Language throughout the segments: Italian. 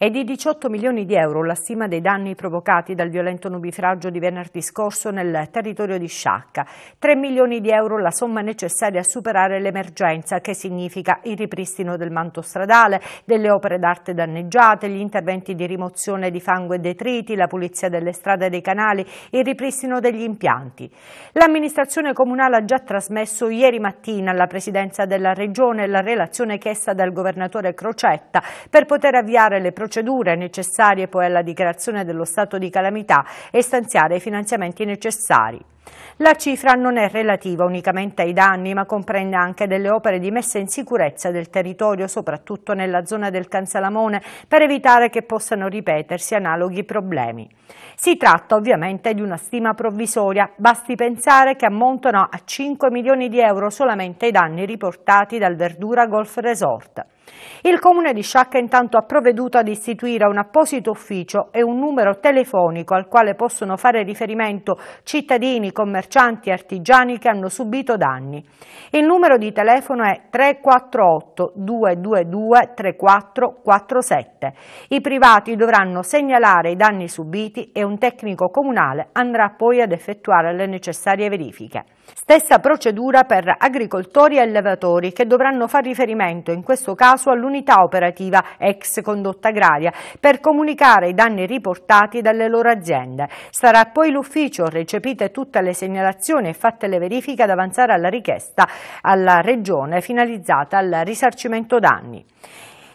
È di 18 milioni di euro la stima dei danni provocati dal violento nubifragio di venerdì scorso nel territorio di Sciacca. 3 milioni di euro la somma necessaria a superare l'emergenza, che significa il ripristino del manto stradale, delle opere d'arte danneggiate, gli interventi di rimozione di fango e detriti, la pulizia delle strade e dei canali, il ripristino degli impianti. L'amministrazione comunale ha già trasmesso ieri mattina alla Presidenza della Regione la relazione chiesta dal governatore Crocetta per poter avviare le procedure procedure necessarie poi alla dichiarazione dello stato di calamità e stanziare i finanziamenti necessari. La cifra non è relativa unicamente ai danni, ma comprende anche delle opere di messa in sicurezza del territorio, soprattutto nella zona del Cansalamone, per evitare che possano ripetersi analoghi problemi. Si tratta ovviamente di una stima provvisoria, basti pensare che ammontano a 5 milioni di euro solamente i danni riportati dal Verdura Golf Resort. Il comune di Sciacca intanto ha provveduto ad istituire un apposito ufficio e un numero telefonico al quale possono fare riferimento cittadini, commercianti e artigiani che hanno subito danni. Il numero di telefono è 348 222 3447. I privati dovranno segnalare i danni subiti e un tecnico comunale andrà poi ad effettuare le necessarie verifiche. Stessa procedura per agricoltori e allevatori che dovranno far riferimento in questo caso caso all'unità operativa ex condotta agraria per comunicare i danni riportati dalle loro aziende. Sarà poi l'ufficio, recepite tutte le segnalazioni e fatte le verifiche, ad avanzare alla richiesta alla Regione finalizzata al risarcimento danni.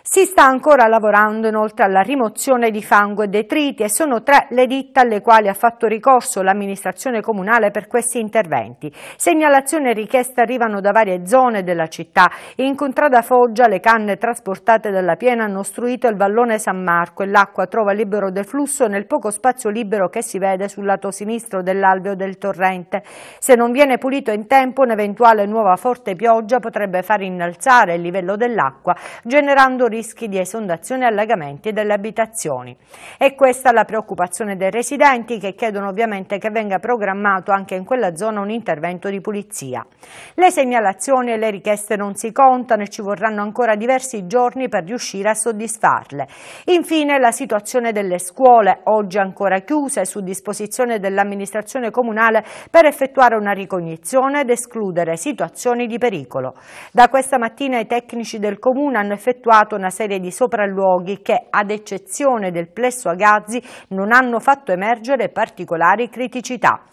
Si sta ancora lavorando inoltre alla rimozione di fango e detriti e sono tre le ditte alle quali ha fatto ricorso l'amministrazione comunale per questi interventi. Segnalazioni e richieste arrivano da varie zone della città. In contrada Foggia le canne trasportate dalla piena hanno ostruito il vallone San Marco e l'acqua trova libero deflusso nel poco spazio libero che si vede sul lato sinistro dell'alveo del torrente. Se non viene pulito in tempo un'eventuale nuova forte pioggia potrebbe far innalzare il livello dell'acqua generando rischi di esondazione e allagamenti delle abitazioni. E questa è la preoccupazione dei residenti che chiedono ovviamente che venga programmato anche in quella zona un intervento di pulizia. Le segnalazioni e le richieste non si contano e ci vorranno ancora diversi giorni per riuscire a soddisfarle. Infine la situazione delle scuole, oggi ancora chiuse, su disposizione dell'amministrazione comunale per effettuare una ricognizione ed escludere situazioni di pericolo. Da questa mattina i tecnici del comune hanno effettuato una una serie di sopralluoghi che, ad eccezione del plesso a Gazzi, non hanno fatto emergere particolari criticità.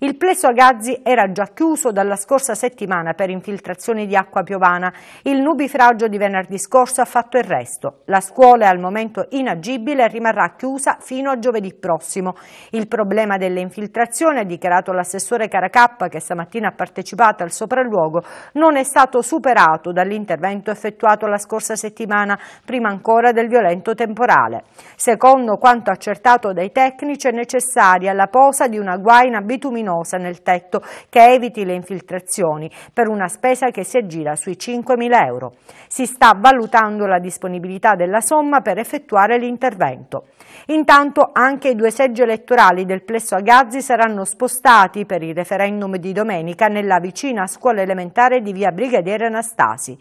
Il plesso a Gazzi era già chiuso dalla scorsa settimana per infiltrazioni di acqua piovana. Il nubifragio di venerdì scorso ha fatto il resto. La scuola è al momento inagibile e rimarrà chiusa fino a giovedì prossimo. Il problema delle infiltrazioni, ha dichiarato l'assessore Caracappa che stamattina ha partecipato al sopralluogo, non è stato superato dall'intervento effettuato la scorsa settimana prima ancora del violento temporale. Secondo quanto accertato dai tecnici è necessaria la posa di una guaina bituminosa nel tetto che eviti le infiltrazioni per una spesa che si aggira sui 5.000 euro. Si sta valutando la disponibilità della somma per effettuare l'intervento. Intanto anche i due seggi elettorali del plesso Agazzi saranno spostati per il referendum di domenica nella vicina scuola elementare di via Brigadiere Anastasi.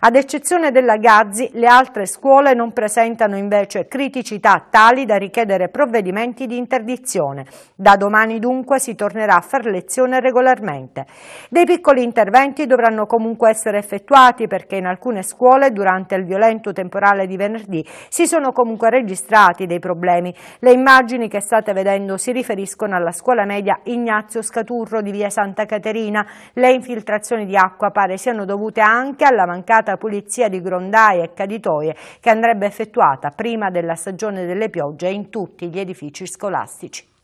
Ad eccezione della Gazzi, le altre scuole non presentano invece criticità tali da richiedere provvedimenti di interdizione. Da domani dunque si tornerà a far lezione regolarmente. Dei piccoli interventi dovranno comunque essere effettuati perché in alcune scuole durante il violento temporale di venerdì si sono comunque registrati dei problemi. Le immagini che state vedendo si riferiscono alla scuola media Ignazio Scaturro di via Santa Caterina. Le infiltrazioni di acqua pare siano dovute anche alla mancata dettagliata pulizia di grondaie e caditoie che andrebbe effettuata prima della stagione delle piogge in tutti gli edifici scolastici.